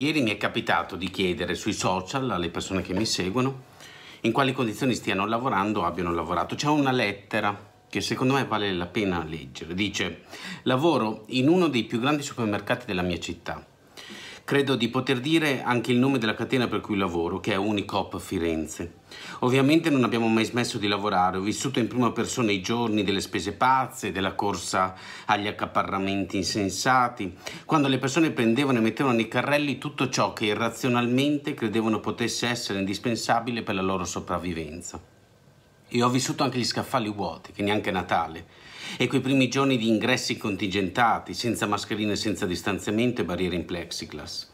Ieri mi è capitato di chiedere sui social alle persone che mi seguono in quali condizioni stiano lavorando o abbiano lavorato. C'è una lettera che secondo me vale la pena leggere. Dice, lavoro in uno dei più grandi supermercati della mia città. Credo di poter dire anche il nome della catena per cui lavoro, che è Unicop Firenze. Ovviamente non abbiamo mai smesso di lavorare, ho vissuto in prima persona i giorni delle spese pazze, della corsa agli accaparramenti insensati, quando le persone prendevano e mettevano nei carrelli tutto ciò che irrazionalmente credevano potesse essere indispensabile per la loro sopravvivenza. Io ho vissuto anche gli scaffali vuoti, che neanche Natale. E quei primi giorni di ingressi contingentati, senza mascherine, senza distanziamento e barriere in plexiglass.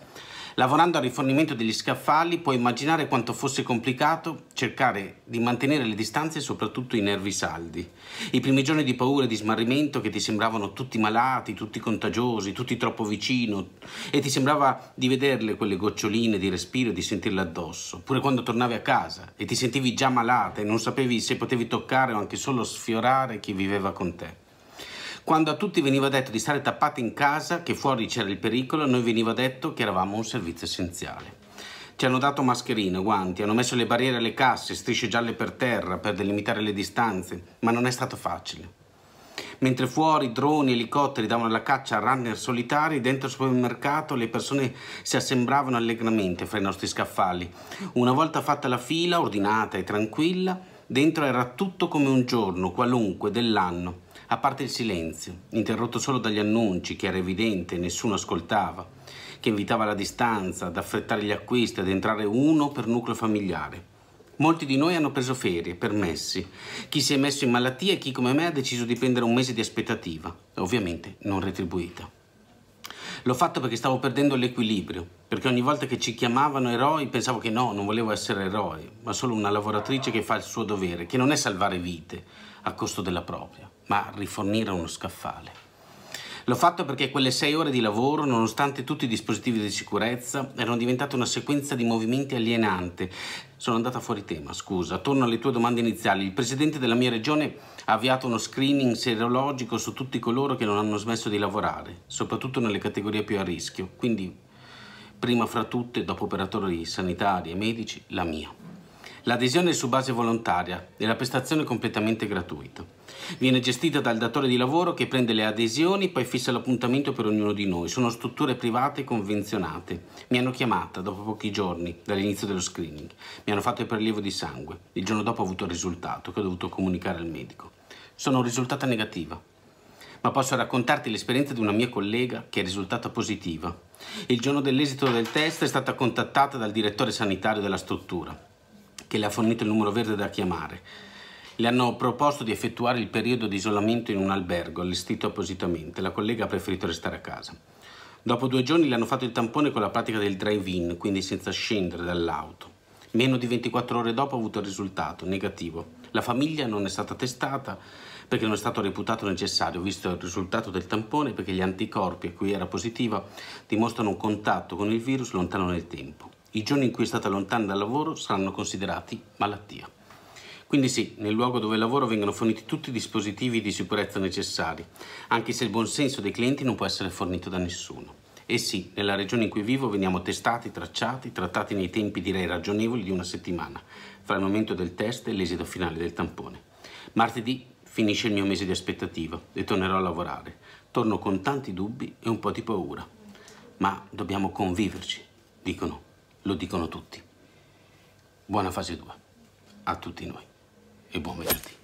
Lavorando al rifornimento degli scaffali puoi immaginare quanto fosse complicato cercare di mantenere le distanze e soprattutto i nervi saldi. I primi giorni di paura e di smarrimento che ti sembravano tutti malati, tutti contagiosi, tutti troppo vicino e ti sembrava di vederle quelle goccioline di respiro e di sentirle addosso. Pure quando tornavi a casa e ti sentivi già malata e non sapevi se potevi toccare o anche solo sfiorare chi viveva con te. Quando a tutti veniva detto di stare tappati in casa, che fuori c'era il pericolo, a noi veniva detto che eravamo un servizio essenziale. Ci hanno dato mascherine, guanti, hanno messo le barriere alle casse, strisce gialle per terra per delimitare le distanze, ma non è stato facile. Mentre fuori droni e elicotteri davano la caccia a runner solitari, dentro il supermercato le persone si assembravano allegramente fra i nostri scaffali. Una volta fatta la fila, ordinata e tranquilla, dentro era tutto come un giorno qualunque dell'anno a parte il silenzio, interrotto solo dagli annunci che era evidente nessuno ascoltava, che invitava la distanza, ad affrettare gli acquisti, ad entrare uno per nucleo familiare. Molti di noi hanno preso ferie, permessi, chi si è messo in malattia e chi come me ha deciso di prendere un mese di aspettativa, ovviamente non retribuita. L'ho fatto perché stavo perdendo l'equilibrio, perché ogni volta che ci chiamavano eroi pensavo che no, non volevo essere eroe, ma solo una lavoratrice che fa il suo dovere, che non è salvare vite, a costo della propria, ma rifornire uno scaffale. L'ho fatto perché quelle sei ore di lavoro, nonostante tutti i dispositivi di sicurezza, erano diventate una sequenza di movimenti alienante. Sono andata fuori tema, scusa. Torno alle tue domande iniziali. Il presidente della mia regione ha avviato uno screening serologico su tutti coloro che non hanno smesso di lavorare, soprattutto nelle categorie più a rischio. Quindi, prima fra tutte, dopo operatori sanitari e medici, la mia. L'adesione è su base volontaria e la prestazione è completamente gratuita. Viene gestita dal datore di lavoro che prende le adesioni, e poi fissa l'appuntamento per ognuno di noi. Sono strutture private convenzionate. Mi hanno chiamata dopo pochi giorni dall'inizio dello screening. Mi hanno fatto il prelievo di sangue. Il giorno dopo ho avuto il risultato che ho dovuto comunicare al medico. Sono risultata negativa, ma posso raccontarti l'esperienza di una mia collega che è risultata positiva. Il giorno dell'esito del test è stata contattata dal direttore sanitario della struttura che le ha fornito il numero verde da chiamare. Le hanno proposto di effettuare il periodo di isolamento in un albergo allestito appositamente. La collega ha preferito restare a casa. Dopo due giorni le hanno fatto il tampone con la pratica del drive-in, quindi senza scendere dall'auto. Meno di 24 ore dopo ha avuto il risultato, negativo. La famiglia non è stata testata perché non è stato reputato necessario, visto il risultato del tampone, perché gli anticorpi a cui era positiva dimostrano un contatto con il virus lontano nel tempo i giorni in cui è stata lontana dal lavoro saranno considerati malattia. Quindi sì, nel luogo dove lavoro vengono forniti tutti i dispositivi di sicurezza necessari, anche se il buonsenso dei clienti non può essere fornito da nessuno. E sì, nella regione in cui vivo veniamo testati, tracciati, trattati nei tempi direi ragionevoli di una settimana, fra il momento del test e l'esito finale del tampone. Martedì finisce il mio mese di aspettativa e tornerò a lavorare. Torno con tanti dubbi e un po' di paura. Ma dobbiamo conviverci, dicono. Lo dicono tutti. Buona fase 2 a tutti noi e buon venerdì.